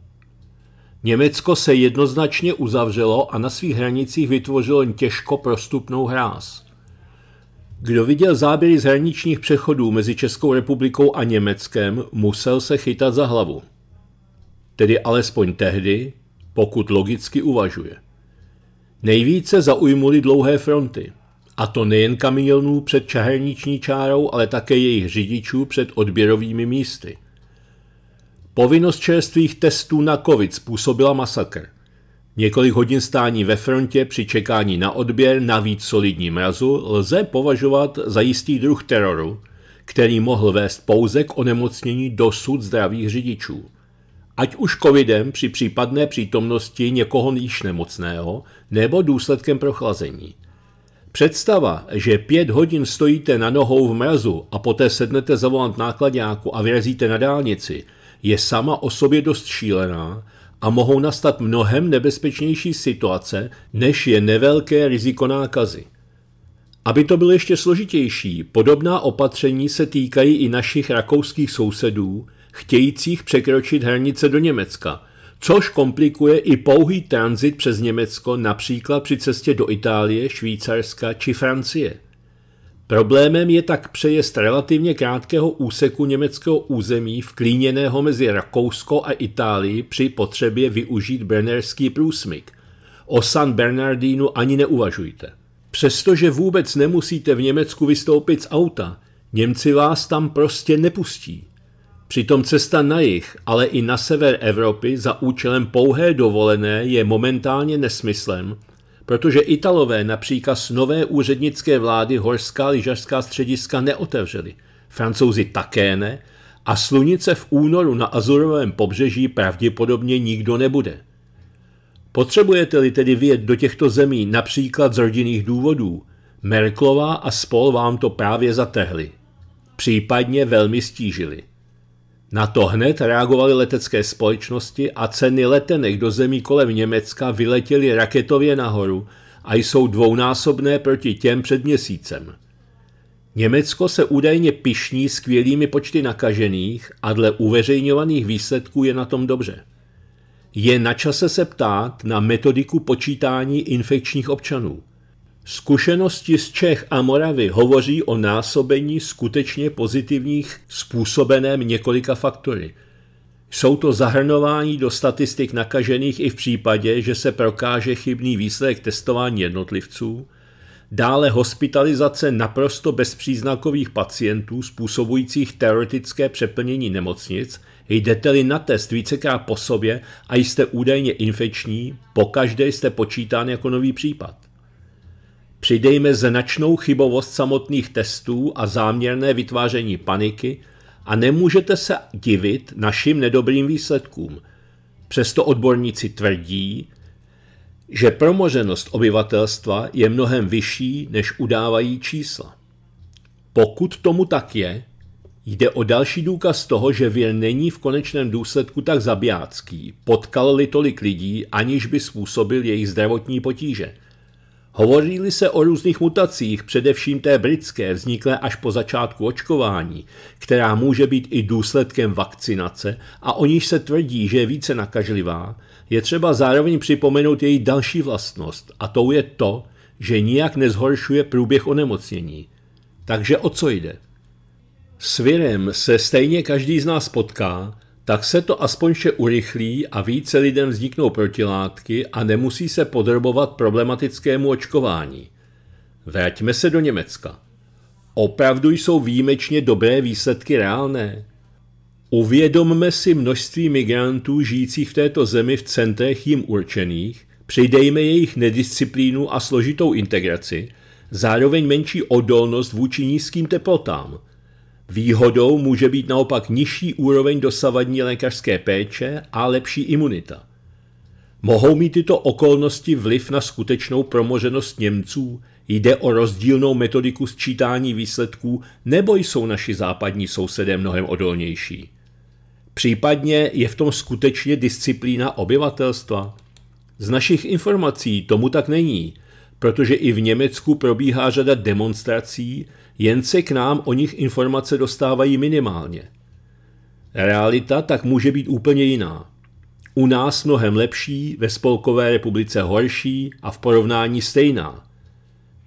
Speaker 1: Německo se jednoznačně uzavřelo a na svých hranicích vytvořilo těžko prostupnou hráz. Kdo viděl záběry z hraničních přechodů mezi Českou republikou a Německem, musel se chytat za hlavu. Tedy alespoň tehdy, pokud logicky uvažuje. Nejvíce zaujmuli dlouhé fronty. A to nejen kamionů před čahraniční čárou, ale také jejich řidičů před odběrovými místy. Povinnost čerstvých testů na covid způsobila masakr. Několik hodin stání ve frontě při čekání na odběr navíc solidní mrazu lze považovat za jistý druh teroru, který mohl vést pouze k onemocnění dosud zdravých řidičů. Ať už covidem při případné přítomnosti někoho již nemocného, nebo důsledkem prochlazení. Představa, že pět hodin stojíte na nohou v mrazu a poté sednete za volant nákladňáku a vyrazíte na dálnici, je sama o sobě dost šílená, a mohou nastat mnohem nebezpečnější situace, než je nevelké riziko nákazy. Aby to bylo ještě složitější, podobná opatření se týkají i našich rakouských sousedů, chtějících překročit hranice do Německa, což komplikuje i pouhý tranzit přes Německo například při cestě do Itálie, Švýcarska či Francie. Problémem je tak přejezd relativně krátkého úseku německého území vklíněného mezi Rakousko a Itálii při potřebě využít bernerský průsmyk. O San Bernardínu ani neuvažujte. Přestože vůbec nemusíte v Německu vystoupit z auta, Němci vás tam prostě nepustí. Přitom cesta na jih, ale i na sever Evropy za účelem pouhé dovolené je momentálně nesmyslem, protože Italové například nové úřednické vlády horská lyžařská střediska neotevřeli, Francouzi také ne a slunice v únoru na Azurovém pobřeží pravděpodobně nikdo nebude. Potřebujete-li tedy vyjet do těchto zemí například z rodinných důvodů, Merklová a spol vám to právě zatehli. Případně velmi stížili. Na to hned reagovaly letecké společnosti a ceny letenek do zemí kolem Německa vyletěly raketově nahoru a jsou dvounásobné proti těm před měsícem. Německo se údajně pišní skvělými počty nakažených a dle uveřejňovaných výsledků je na tom dobře. Je na čase se ptát na metodiku počítání infekčních občanů. Zkušenosti z Čech a Moravy hovoří o násobení skutečně pozitivních způsobeném několika faktory. Jsou to zahrnování do statistik nakažených i v případě, že se prokáže chybný výsledek testování jednotlivců, dále hospitalizace naprosto bezpříznakových pacientů způsobujících teoretické přeplnění nemocnic, jdete-li na test vícekrát po sobě a jste údajně infekční, pokaždé jste počítán jako nový případ. Přidejme značnou chybovost samotných testů a záměrné vytváření paniky a nemůžete se divit našim nedobrým výsledkům. Přesto odborníci tvrdí, že promořenost obyvatelstva je mnohem vyšší, než udávají čísla. Pokud tomu tak je, jde o další důkaz toho, že věr není v konečném důsledku tak zabijácký, potkal-li tolik lidí, aniž by způsobil jejich zdravotní potíže – Hovoří-li se o různých mutacích, především té britské, vzniklé až po začátku očkování, která může být i důsledkem vakcinace a o níž se tvrdí, že je více nakažlivá, je třeba zároveň připomenout její další vlastnost a tou je to, že nijak nezhoršuje průběh onemocnění. Takže o co jde? S virem se stejně každý z nás potká, tak se to aspoň vše urychlí a více lidem vzniknou protilátky a nemusí se podrobovat problematickému očkování. Vraťme se do Německa. Opravdu jsou výjimečně dobré výsledky reálné. Uvědomme si množství migrantů žijících v této zemi v centrech jim určených, přidejme jejich nedisciplínu a složitou integraci, zároveň menší odolnost vůči nízkým teplotám – Výhodou může být naopak nižší úroveň dosavadní lékařské péče a lepší imunita. Mohou mít tyto okolnosti vliv na skutečnou promoženost Němců? Jde o rozdílnou metodiku sčítání výsledků nebo jsou naši západní sousedé mnohem odolnější? Případně je v tom skutečně disciplína obyvatelstva? Z našich informací tomu tak není, protože i v Německu probíhá řada demonstrací, jen se k nám o nich informace dostávají minimálně. Realita tak může být úplně jiná. U nás mnohem lepší, ve Spolkové republice horší a v porovnání stejná.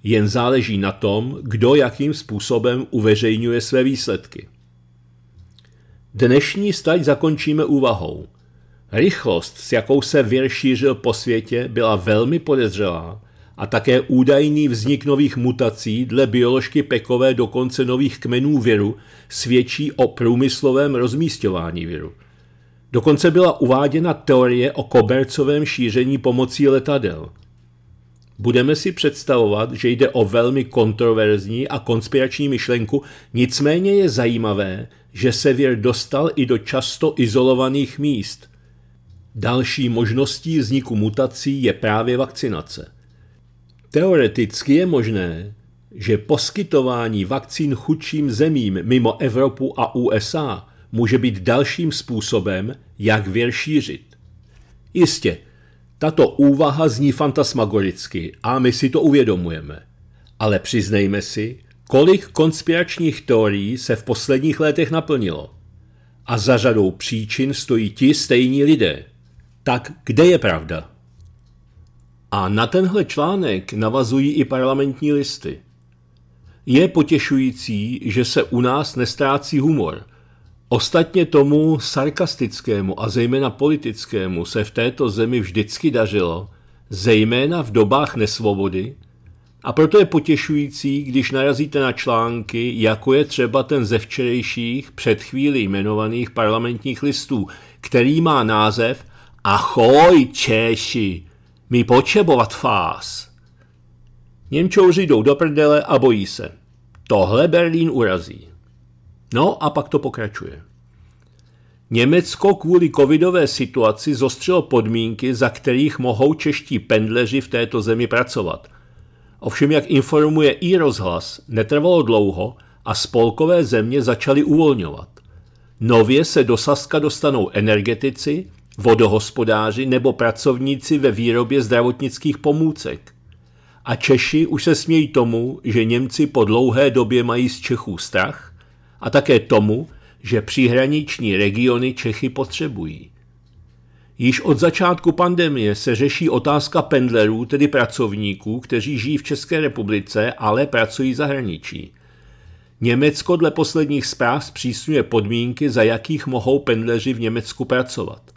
Speaker 1: Jen záleží na tom, kdo jakým způsobem uveřejňuje své výsledky. Dnešní stať zakončíme úvahou. Rychlost, s jakou se vyršířil po světě, byla velmi podezřelá a také údajný vznik nových mutací dle bioložky Pekové dokonce nových kmenů viru svědčí o průmyslovém rozmístování viru. Dokonce byla uváděna teorie o kobercovém šíření pomocí letadel. Budeme si představovat, že jde o velmi kontroverzní a konspirační myšlenku, nicméně je zajímavé, že se vir dostal i do často izolovaných míst. Další možností vzniku mutací je právě vakcinace – Teoreticky je možné, že poskytování vakcín chudším zemím mimo Evropu a USA může být dalším způsobem, jak věr šířit. Jistě, tato úvaha zní fantasmagoricky a my si to uvědomujeme. Ale přiznejme si, kolik konspiračních teorií se v posledních letech naplnilo. A za řadou příčin stojí ti stejní lidé. Tak kde je pravda? A na tenhle článek navazují i parlamentní listy. Je potěšující, že se u nás nestrácí humor. Ostatně tomu sarkastickému a zejména politickému se v této zemi vždycky dařilo, zejména v dobách nesvobody, a proto je potěšující, když narazíte na články, jako je třeba ten ze včerejších, před chvíli jmenovaných parlamentních listů, který má název Ahoj Češi! mi počebovat fás. Němčouři jdou do prdele a bojí se. Tohle Berlín urazí. No a pak to pokračuje. Německo kvůli covidové situaci zostřilo podmínky, za kterých mohou čeští pendleři v této zemi pracovat. Ovšem, jak informuje i rozhlas, netrvalo dlouho a spolkové země začaly uvolňovat. Nově se do Saska dostanou energetici, vodohospodáři nebo pracovníci ve výrobě zdravotnických pomůcek. A Češi už se smějí tomu, že Němci po dlouhé době mají z Čechů strach a také tomu, že příhraniční regiony Čechy potřebují. Již od začátku pandemie se řeší otázka pendlerů, tedy pracovníků, kteří žijí v České republice, ale pracují za zahraničí. Německo dle posledních zpráv zpřísňuje podmínky, za jakých mohou pendleři v Německu pracovat –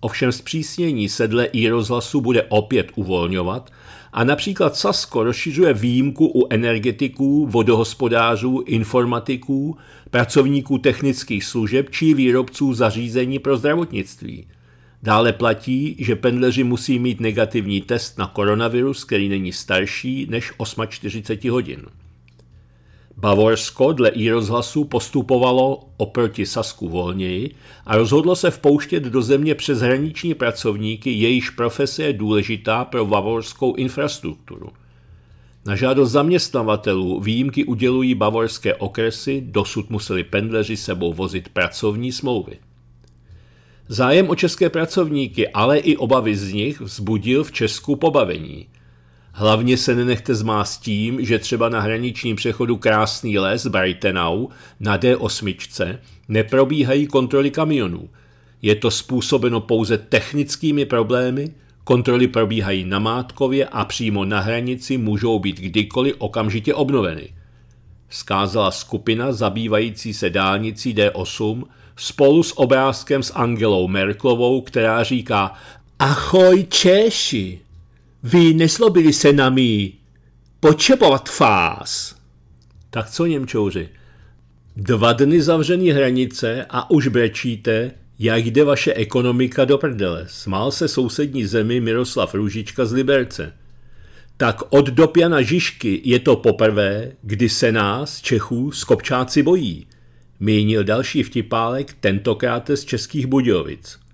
Speaker 1: Ovšem zpřísnění se dle i rozhlasu bude opět uvolňovat a například Sasko rozšiřuje výjimku u energetiků, vodohospodářů, informatiků, pracovníků technických služeb či výrobců zařízení pro zdravotnictví. Dále platí, že pendleři musí mít negativní test na koronavirus, který není starší než 8.40 hodin. Bavorsko dle i rozhlasu postupovalo oproti Sasku volněji a rozhodlo se vpouštět do země přeshraniční pracovníky, jejíž profese je důležitá pro bavorskou infrastrukturu. Na žádost zaměstnavatelů výjimky udělují bavorské okresy, dosud museli pendleři sebou vozit pracovní smlouvy. Zájem o české pracovníky, ale i obavy z nich vzbudil v Česku pobavení – Hlavně se nenechte zmást tím, že třeba na hraničním přechodu Krásný les Breitenau na D8 neprobíhají kontroly kamionů. Je to způsobeno pouze technickými problémy, kontroly probíhají na Mátkově a přímo na hranici můžou být kdykoliv okamžitě obnoveny. Skázala skupina zabývající se dálnicí D8 spolu s obrázkem s Angelou Merklovou, která říká Achoj Češi! Vy neslobili se mý. počepovat vás. Tak co Němčouři? Dva dny zavřený hranice a už brečíte, jak jde vaše ekonomika do prdele. Smál se sousední zemi Miroslav Růžička z Liberce. Tak od dopjana Žižky je to poprvé, kdy se nás, Čechů, skopčáci bojí. Mínil další vtipálek, tentokrát z Českých Budějovic.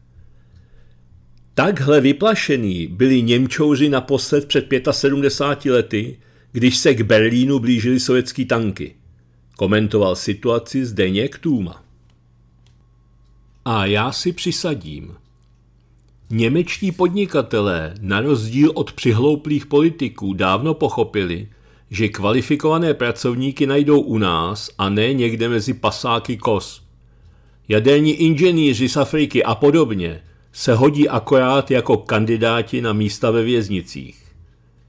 Speaker 1: Takhle vyplašený byli Němčouři naposled před 75 lety, když se k Berlínu blížili sovětský tanky. Komentoval situaci Zdeněk Tůma. A já si přisadím. Němečtí podnikatelé, na rozdíl od přihlouplých politiků, dávno pochopili, že kvalifikované pracovníky najdou u nás a ne někde mezi pasáky kos. Jaderní inženýři z Afriky a podobně – se hodí akorát jako kandidáti na místa ve věznicích.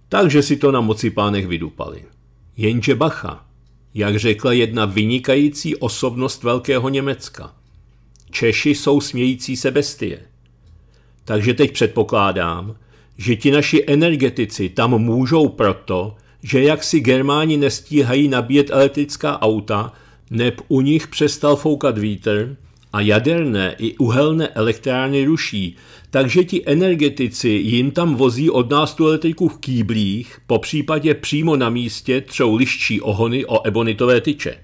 Speaker 1: Takže si to na moci pánech vydupali. Jenže bacha, jak řekla jedna vynikající osobnost Velkého Německa. Češi jsou smějící se bestie. Takže teď předpokládám, že ti naši energetici tam můžou proto, že jak si Germáni nestíhají nabíjet elektrická auta, neb u nich přestal foukat vítr, a jaderné i uhelné elektrárny ruší, takže ti energetici jim tam vozí od nás tu elektriku v kýblích, po případě přímo na místě třou liščí ohony o ebonitové tyče.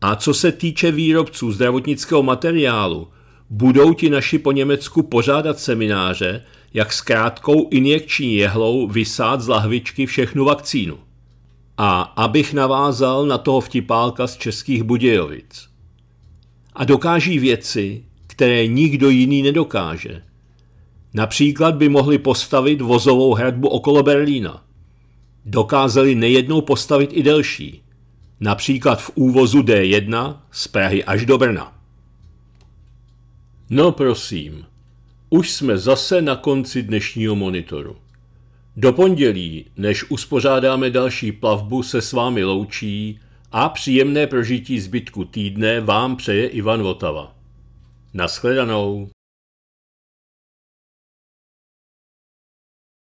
Speaker 1: A co se týče výrobců zdravotnického materiálu, budou ti naši po Německu pořádat semináře, jak s krátkou injekční jehlou vysát z lahvičky všechnu vakcínu. A abych navázal na toho vtipálka z českých Budějovic – a dokáží věci, které nikdo jiný nedokáže. Například by mohli postavit vozovou hradbu okolo Berlína. Dokázali nejednou postavit i delší, například v úvozu D1 z Prahy až do Brna. No prosím, už jsme zase na konci dnešního monitoru. Do pondělí, než uspořádáme další plavbu, se s vámi loučí a příjemné prožití zbytku týdne vám přeje Ivan Votava. Naschledanou.